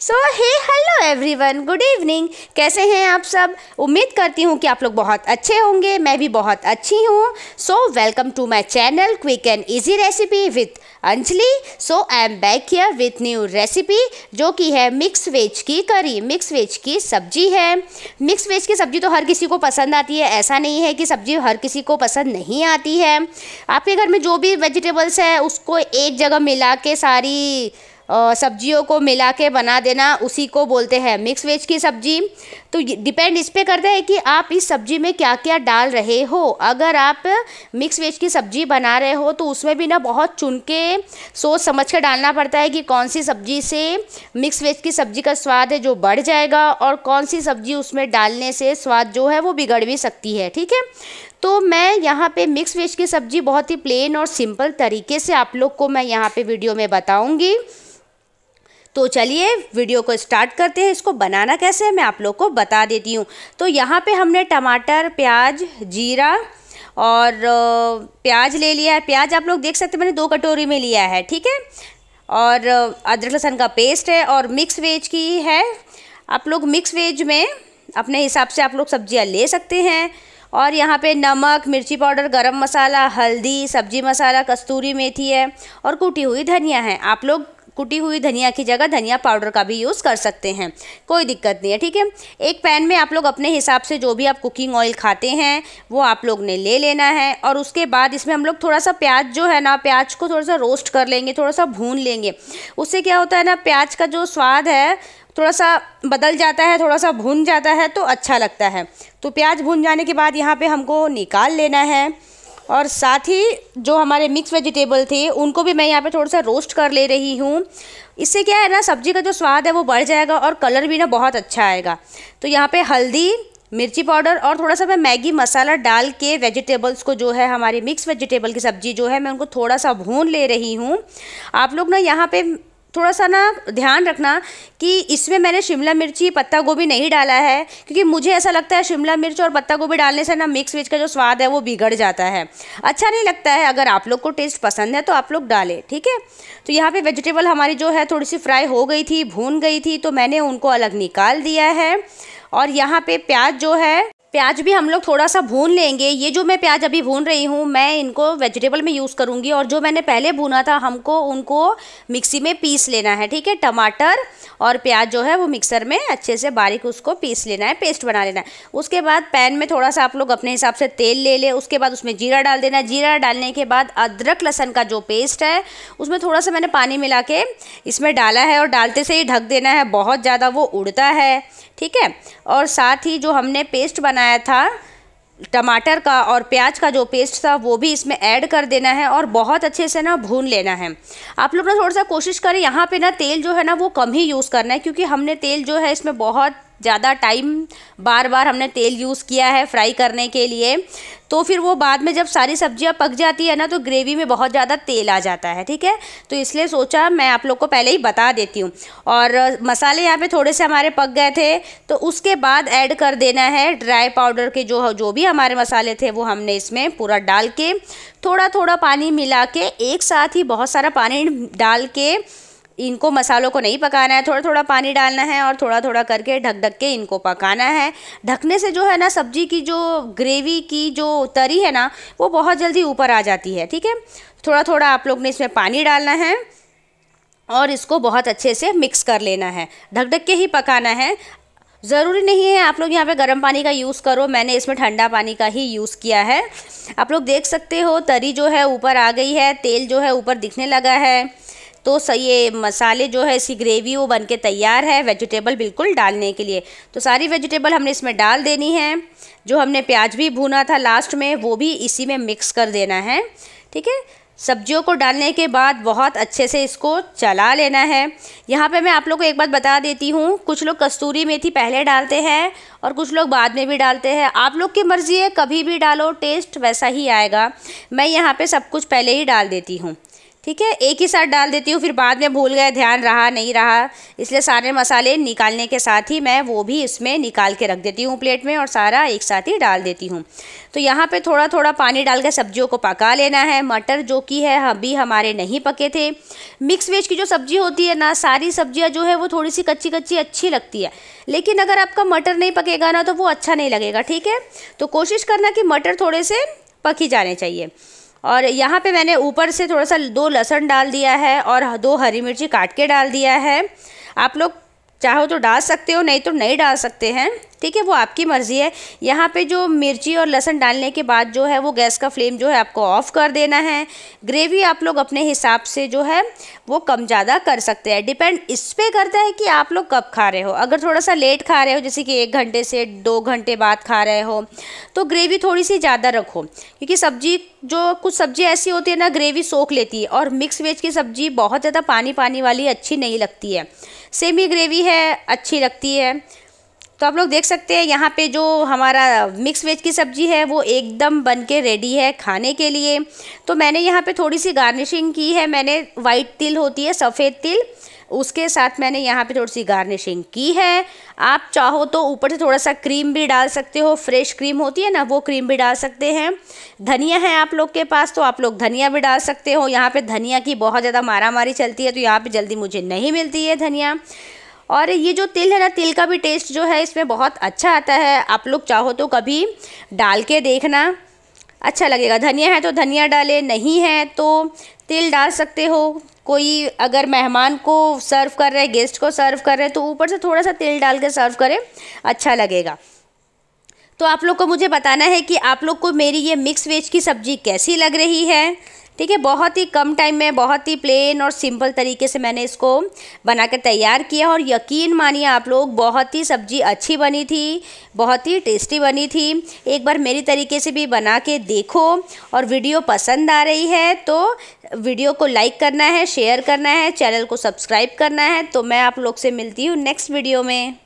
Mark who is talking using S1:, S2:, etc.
S1: सो hey hello everyone good evening कैसे हैं आप सब उम्मीद करती हूँ कि आप लोग बहुत अच्छे होंगे मैं भी बहुत अच्छी हूँ so welcome to my channel quick and easy recipe with Anjali so I am back here with new recipe जो कि है मिक्स वेज की करी मिक्स वेज की सब्जी है मिक्स वेज की सब्जी तो हर किसी को पसंद आती है ऐसा नहीं है कि सब्जी हर किसी को पसंद नहीं आती है आपके घर में जो भी वेजिटेबल्स है उसको एक जगह मिला के सारी सब्जियों को मिला के बना देना उसी को बोलते हैं मिक्स वेज की सब्जी तो डिपेंड इस पे करता है कि आप इस सब्जी में क्या क्या डाल रहे हो अगर आप मिक्स वेज की सब्जी बना रहे हो तो उसमें भी ना बहुत चुन के सोच समझ कर डालना पड़ता है कि कौन सी सब्जी से मिक्स वेज की सब्जी का स्वाद है जो बढ़ जाएगा और कौन सी सब्जी उसमें डालने से स्वाद जो है वो बिगड़ भी सकती है ठीक है तो मैं यहाँ पे मिक्स वेज की सब्ज़ी बहुत ही प्लेन और सिंपल तरीके से आप लोग को मैं यहाँ पे वीडियो में बताऊँगी तो चलिए वीडियो को स्टार्ट करते हैं इसको बनाना कैसे है मैं आप लोग को बता देती हूँ तो यहाँ पे हमने टमाटर प्याज जीरा और प्याज ले लिया है प्याज आप लोग देख सकते हैं मैंने दो कटोरी में लिया है ठीक है और अदरक लहसन का पेस्ट है और मिक्स वेज की है आप लोग मिक्स वेज में अपने हिसाब से आप लोग सब्ज़ियाँ ले सकते हैं और यहाँ पे नमक मिर्ची पाउडर गरम मसाला हल्दी सब्जी मसाला कस्तूरी मेथी है और कूटी हुई धनिया है आप लोग कुटी हुई धनिया की जगह धनिया पाउडर का भी यूज़ कर सकते हैं कोई दिक्कत नहीं है ठीक है एक पैन में आप लोग अपने हिसाब से जो भी आप कुकिंग ऑयल खाते हैं वो आप लोग ने ले लेना है और उसके बाद इसमें हम लोग थोड़ा सा प्याज जो है ना प्याज को थोड़ा सा रोस्ट कर लेंगे थोड़ा सा भून लेंगे उससे क्या होता है ना प्याज का जो स्वाद है थोड़ा सा बदल जाता है थोड़ा सा भून जाता है तो अच्छा लगता है तो प्याज भून जाने के बाद यहाँ पे हमको निकाल लेना है और साथ ही जो हमारे मिक्स वेजिटेबल थे उनको भी मैं यहाँ पे थोड़ा सा रोस्ट कर ले रही हूँ इससे क्या है ना सब्ज़ी का जो स्वाद है वो बढ़ जाएगा और कलर भी ना बहुत अच्छा आएगा तो यहाँ पे हल्दी मिर्ची पाउडर और थोड़ा सा मैं मैगी मसाला डाल के वेजिटेबल्स को जो है हमारी मिक्स वेजिटेबल की सब्ज़ी जो है मैं उनको थोड़ा सा भून ले रही हूँ आप लोग ना यहाँ पर थोड़ा सा ना ध्यान रखना कि इसमें मैंने शिमला मिर्ची पत्ता गोभी नहीं डाला है क्योंकि मुझे ऐसा लगता है शिमला मिर्च और पत्ता गोभी डालने से ना मिक्स वेज का जो स्वाद है वो बिगड़ जाता है अच्छा नहीं लगता है अगर आप लोग को टेस्ट पसंद है तो आप लोग डालें ठीक है तो यहाँ पे वेजिटेबल हमारी जो है थोड़ी सी फ्राई हो गई थी भून गई थी तो मैंने उनको अलग निकाल दिया है और यहाँ पर प्याज जो है प्याज भी हम लोग थोड़ा सा भून लेंगे ये जो मैं प्याज अभी भून रही हूँ मैं इनको वेजिटेबल में यूज़ करूँगी और जो मैंने पहले भूना था हमको उनको मिक्सी में पीस लेना है ठीक है टमाटर और प्याज जो है वो मिक्सर में अच्छे से बारीक उसको पीस लेना है पेस्ट बना लेना है उसके बाद पैन में थोड़ा सा आप लोग अपने हिसाब से तेल ले लें उसके बाद उसमें जीरा डाल देना है जीरा डालने के बाद अदरक लहसन का जो पेस्ट है उसमें थोड़ा सा मैंने पानी मिला के इसमें डाला है और डालते से ही ढक देना है बहुत ज़्यादा वो उड़ता है ठीक है और साथ ही जो हमने पेस्ट बनाया था टमाटर का और प्याज का जो पेस्ट था वो भी इसमें ऐड कर देना है और बहुत अच्छे से ना भून लेना है आप लोग ना थोड़ा सा कोशिश करें यहाँ पे ना तेल जो है ना वो कम ही यूज़ करना है क्योंकि हमने तेल जो है इसमें बहुत ज़्यादा टाइम बार बार हमने तेल यूज़ किया है फ्राई करने के लिए तो फिर वो बाद में जब सारी सब्जियां पक जाती है ना तो ग्रेवी में बहुत ज़्यादा तेल आ जाता है ठीक है तो इसलिए सोचा मैं आप लोग को पहले ही बता देती हूँ और मसाले यहाँ पे थोड़े से हमारे पक गए थे तो उसके बाद ऐड कर देना है ड्राई पाउडर के जो जो भी हमारे मसाले थे वो हमने इसमें पूरा डाल के थोड़ा थोड़ा पानी मिला के एक साथ ही बहुत सारा पानी डाल के इनको मसालों को नहीं पकाना है थोड़ा थोड़ा पानी डालना है और थोड़ा थोड़ा करके ढक ढक के इनको पकाना है ढकने से जो है ना सब्जी की जो ग्रेवी की जो तरी है ना वो बहुत जल्दी ऊपर आ जाती है ठीक है थोड़ा थोड़ा आप लोग ने इसमें पानी डालना है और इसको बहुत अच्छे से मिक्स कर लेना है ढक ढक के ही पकाना है ज़रूरी नहीं है आप लोग यहाँ पे गर्म पानी का यूज़ करो मैंने इसमें ठंडा पानी का ही यूज़ किया है आप लोग देख सकते हो तरी जो है ऊपर आ गई है तेल जो है ऊपर दिखने लगा है तो ये मसाले जो है इसकी ग्रेवी वो बन के तैयार है वेजिटेबल बिल्कुल डालने के लिए तो सारी वेजिटेबल हमने इसमें डाल देनी है जो हमने प्याज भी भूना था लास्ट में वो भी इसी में मिक्स कर देना है ठीक है सब्जियों को डालने के बाद बहुत अच्छे से इसको चला लेना है यहाँ पे मैं आप लोग को एक बात बता देती हूँ कुछ लोग कस्तूरी मेथी पहले डालते हैं और कुछ लोग बाद में भी डालते हैं आप लोग की मर्ज़ी है कभी भी डालो टेस्ट वैसा ही आएगा मैं यहाँ पे सब कुछ पहले ही डाल देती हूँ ठीक है एक ही साथ डाल देती हूँ फिर बाद में भूल गए ध्यान रहा नहीं रहा इसलिए सारे मसाले निकालने के साथ ही मैं वो भी इसमें निकाल के रख देती हूँ प्लेट में और सारा एक साथ ही डाल देती हूँ तो यहाँ पे थोड़ा थोड़ा पानी डाल के सब्जियों को पका लेना है मटर जो कि है अभी हमारे नहीं पके थे मिक्स वेज की जो सब्ज़ी होती है ना सारी सब्जियाँ जो है वो थोड़ी सी कच्ची कच्ची अच्छी लगती है लेकिन अगर आपका मटर नहीं पकेगा ना तो वो अच्छा नहीं लगेगा ठीक है तो कोशिश करना कि मटर थोड़े से पकी जाने चाहिए और यहाँ पे मैंने ऊपर से थोड़ा सा दो लहसुन डाल दिया है और दो हरी मिर्ची काट के डाल दिया है आप लोग चाहो तो डाल सकते हो नहीं तो नहीं डाल सकते हैं ठीक है वो आपकी मर्ज़ी है यहाँ पे जो मिर्ची और लहसन डालने के बाद जो है वो गैस का फ्लेम जो है आपको ऑफ़ कर देना है ग्रेवी आप लोग अपने हिसाब से जो है वो कम ज़्यादा कर सकते हैं डिपेंड इस पर करता है कि आप लोग कब खा रहे हो अगर थोड़ा सा लेट खा रहे हो जैसे कि एक घंटे से दो घंटे बाद खा रहे हो तो ग्रेवी थोड़ी सी ज़्यादा रखो क्योंकि सब्जी जो कुछ सब्ज़ी ऐसी होती है ना ग्रेवी सोख लेती है और मिक्स वेज की सब्ज़ी बहुत ज़्यादा पानी पानी वाली अच्छी नहीं लगती है सेमी ग्रेवी है अच्छी लगती है तो आप लोग देख सकते हैं यहाँ पे जो हमारा मिक्स वेज की सब्ज़ी है वो एकदम बन के रेडी है खाने के लिए तो मैंने यहाँ पे थोड़ी सी गार्निशिंग की है मैंने वाइट तिल होती है सफ़ेद तिल उसके साथ मैंने यहाँ पे थोड़ी सी गार्निशिंग की है आप चाहो तो ऊपर से थोड़ा सा क्रीम भी डाल सकते हो फ्रेश क्रीम होती है ना वो क्रीम भी डाल सकते हैं धनिया है आप लोग के पास तो आप लोग धनिया भी डाल सकते हो यहाँ पर धनिया की बहुत ज़्यादा मारा चलती है तो यहाँ पर जल्दी मुझे नहीं मिलती है धनिया और ये जो तिल है ना तिल का भी टेस्ट जो है इसमें बहुत अच्छा आता है आप लोग चाहो तो कभी डाल के देखना अच्छा लगेगा धनिया है तो धनिया डालें नहीं है तो तिल डाल सकते हो कोई अगर मेहमान को सर्व कर रहे गेस्ट को सर्व कर रहे तो ऊपर से थोड़ा सा तिल डाल के सर्व करें अच्छा लगेगा तो आप लोग को मुझे बताना है कि आप लोग को मेरी ये मिक्स वेज की सब्ज़ी कैसी लग रही है ठीक है बहुत ही कम टाइम में बहुत ही प्लेन और सिंपल तरीके से मैंने इसको बनाकर तैयार किया और यकीन मानिए आप लोग बहुत ही सब्ज़ी अच्छी बनी थी बहुत ही टेस्टी बनी थी एक बार मेरी तरीके से भी बना के देखो और वीडियो पसंद आ रही है तो वीडियो को लाइक करना है शेयर करना है चैनल को सब्सक्राइब करना है तो मैं आप लोग से मिलती हूँ नेक्स्ट वीडियो में